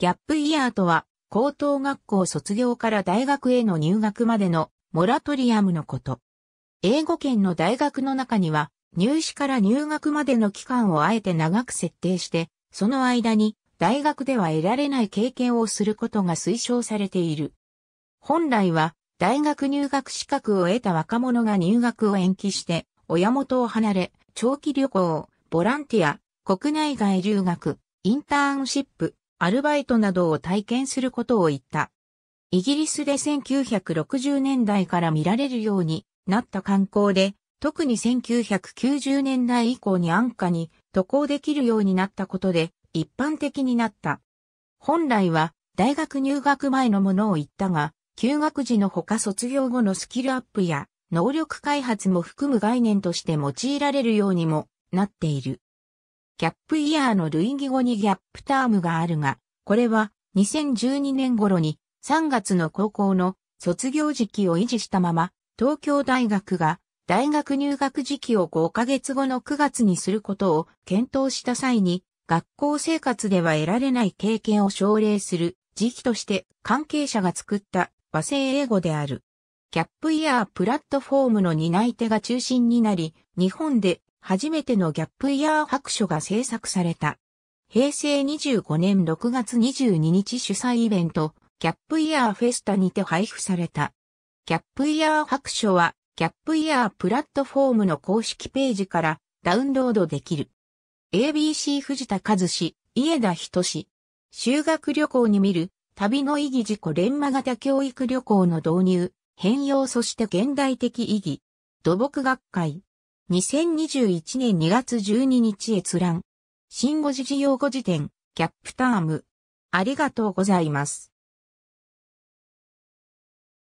ギャップイヤーとは、高等学校卒業から大学への入学までのモラトリアムのこと。英語圏の大学の中には、入試から入学までの期間をあえて長く設定して、その間に大学では得られない経験をすることが推奨されている。本来は、大学入学資格を得た若者が入学を延期して、親元を離れ、長期旅行、ボランティア、国内外留学、インターンシップ、アルバイトなどを体験することを言った。イギリスで1960年代から見られるようになった観光で、特に1990年代以降に安価に渡航できるようになったことで一般的になった。本来は大学入学前のものを言ったが、休学時のほか卒業後のスキルアップや能力開発も含む概念として用いられるようにもなっている。ギャップイヤーの類義語にギャップタームがあるが、これは2012年頃に3月の高校の卒業時期を維持したまま、東京大学が大学入学時期を5ヶ月後の9月にすることを検討した際に、学校生活では得られない経験を奨励する時期として関係者が作った和製英語である。キャップイヤープラットフォームの担い手が中心になり、日本で初めてのギャップイヤー白書が制作された。平成25年6月22日主催イベント、ギャップイヤーフェスタにて配布された。ギャップイヤー白書は、ギャップイヤープラットフォームの公式ページからダウンロードできる。ABC 藤田和志、家田仁志。修学旅行に見る、旅の意義自己連磨型教育旅行の導入、変容そして現代的意義。土木学会。2021年2月12日閲覧。新語字事用語辞典、キャップターム。ありがとうございます。